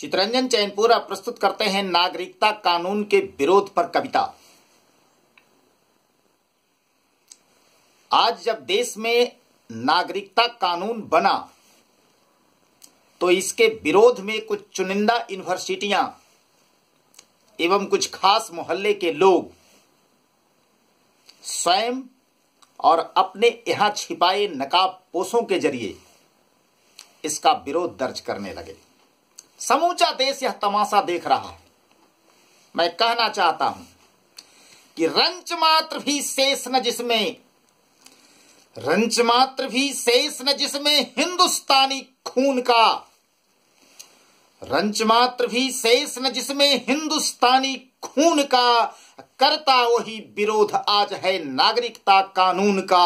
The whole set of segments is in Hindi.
चितरंजन चैनपुरा प्रस्तुत करते हैं नागरिकता कानून के विरोध पर कविता आज जब देश में नागरिकता कानून बना तो इसके विरोध में कुछ चुनिंदा यूनिवर्सिटियां एवं कुछ खास मोहल्ले के लोग स्वयं और अपने यहां छिपाए नकाब पोषों के जरिए इसका विरोध दर्ज करने लगे समूचा देश यह तमाशा देख रहा है मैं कहना चाहता हूं कि रंच मात्र भी शेष न जिसमें रंच मात्र भी शेष न जिसमें हिंदुस्तानी खून का रंच मात्र भी शेष न जिसमें हिंदुस्तानी खून का करता वही विरोध आज है नागरिकता कानून का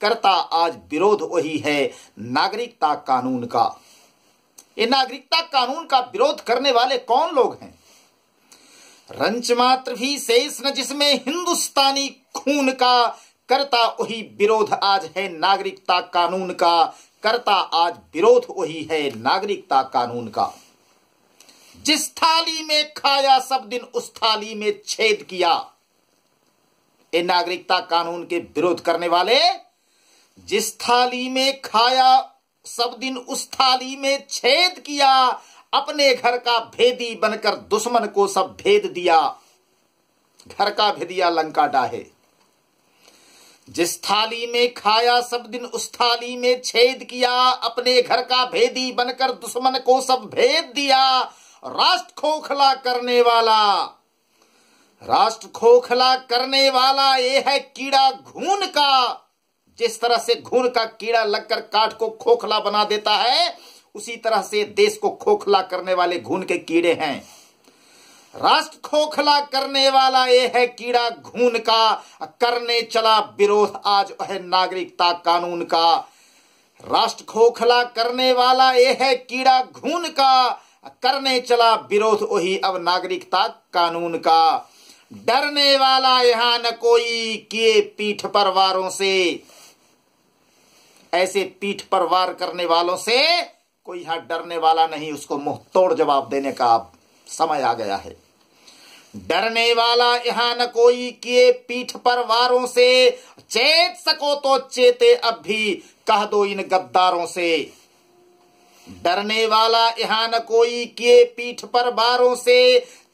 करता आज विरोध वही है नागरिकता कानून का ये नागरिकता कानून का विरोध करने वाले कौन लोग हैं रंच मात्र भी शेष न जिसमें हिंदुस्तानी खून का करता वही विरोध आज है नागरिकता कानून का करता आज विरोध वही है नागरिकता कानून का जिस थाली में खाया सब दिन उस थाली में छेद किया ये नागरिकता कानून के विरोध करने वाले जिस थाली में खाया सब दिन उस थाली में छेद किया अपने घर का भेदी बनकर दुश्मन को सब भेद दिया घर का भेदिया लंका डाहे जिस थाली में खाया सब दिन उस थाली में छेद किया अपने घर का भेदी बनकर दुश्मन को सब भेद दिया राष्ट्र खोखला करने वाला राष्ट्र खोखला करने वाला यह है कीड़ा घून का जिस तरह से घुन का कीड़ा लगकर काठ को खोखला बना देता है उसी तरह से देश को खोखला करने वाले घुन के कीड़े हैं राष्ट्र खोखला करने वाला यह है कीड़ा घून का करने चला विरोध आज है नागरिकता कानून का राष्ट्र खोखला करने वाला यह है कीड़ा घून का करने चला विरोध वही अब नागरिकता कानून का डरने वाला यहां न कोई किए पीठ पर वारों से ऐसे पीठ पर वार करने वालों से कोई यहां डरने वाला नहीं उसको मुंह तोड़ जवाब देने का आप समय आ गया है डरने वाला यहां न कोई किए पीठ पर वारों से चेत सको तो चेते अब भी कह दो इन गद्दारों से डरने वाला यहां न कोई किए पीठ पर वारों से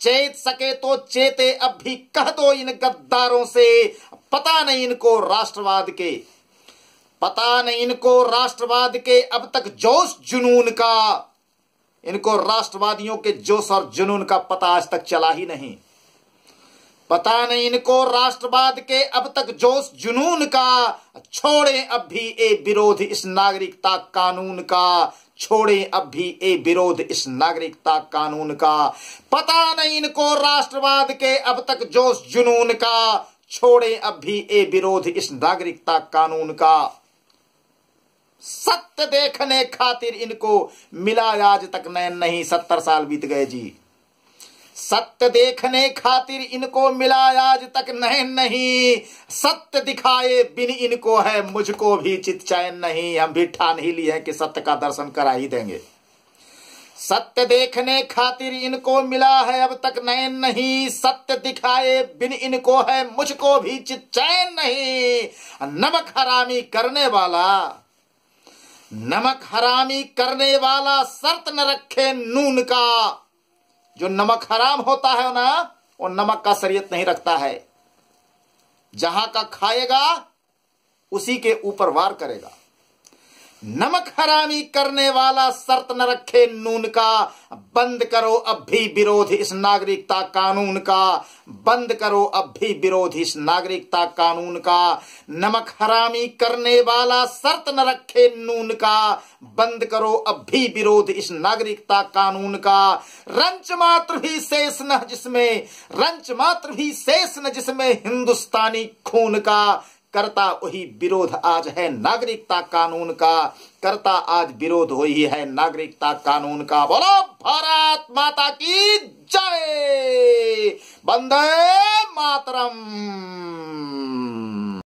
चेत सके तो चेते अब भी कह दो इन गद्दारों से पता नहीं इनको राष्ट्रवाद के पता नहीं इनको राष्ट्रवाद के अब तक जोश जुनून का इनको राष्ट्रवादियों के जोश और जुनून का पता आज तक चला ही नहीं पता नहीं इनको राष्ट्रवाद के अब तक जोश जुनून का छोड़े अब भी ए विरोध इस नागरिकता कानून का छोड़े अब भी ए विरोध इस नागरिकता कानून का पता नहीं इनको राष्ट्रवाद के अब तक जोश जुनून का छोड़े अब भी ए विरोध इस नागरिकता कानून का सत्य देखने खातिर इनको मिला आज तक नयन नहीं सत्तर साल बीत गए जी सत्य देखने खातिर इनको मिला आज तक नयन नहीं सत्य दिखाए बिन इनको है मुझको भी चित चैन नहीं हम भी ठान ही लिए कि सत्य का दर्शन करा ही देंगे सत्य देखने खातिर इनको मिला है अब तक नयन नहीं सत्य दिखाए बिन इनको है मुझको भी चित चैन नहीं नमक हरामी करने वाला नमक हरामी करने वाला शर्त न रखे नून का जो नमक हराम होता है ना वो नमक का शरीयत नहीं रखता है जहां का खाएगा उसी के ऊपर वार करेगा नमक हरामी करने वाला शर्त न रखे नून का बंद करो अब भी विरोध इस नागरिकता कानून का बंद करो अब भी विरोध इस नागरिकता कानून का नमक हरामी करने वाला शर्त न रखे नून का बंद करो अब भी विरोध इस नागरिकता कानून का रंच मात्र भी शेष न जिसमें रंच मात्र भी शेष न जिसमें हिंदुस्तानी खून का करता वही विरोध आज है नागरिकता कानून का करता आज विरोध वही है नागरिकता कानून का बोलो भारत माता की जय बंदे मातरम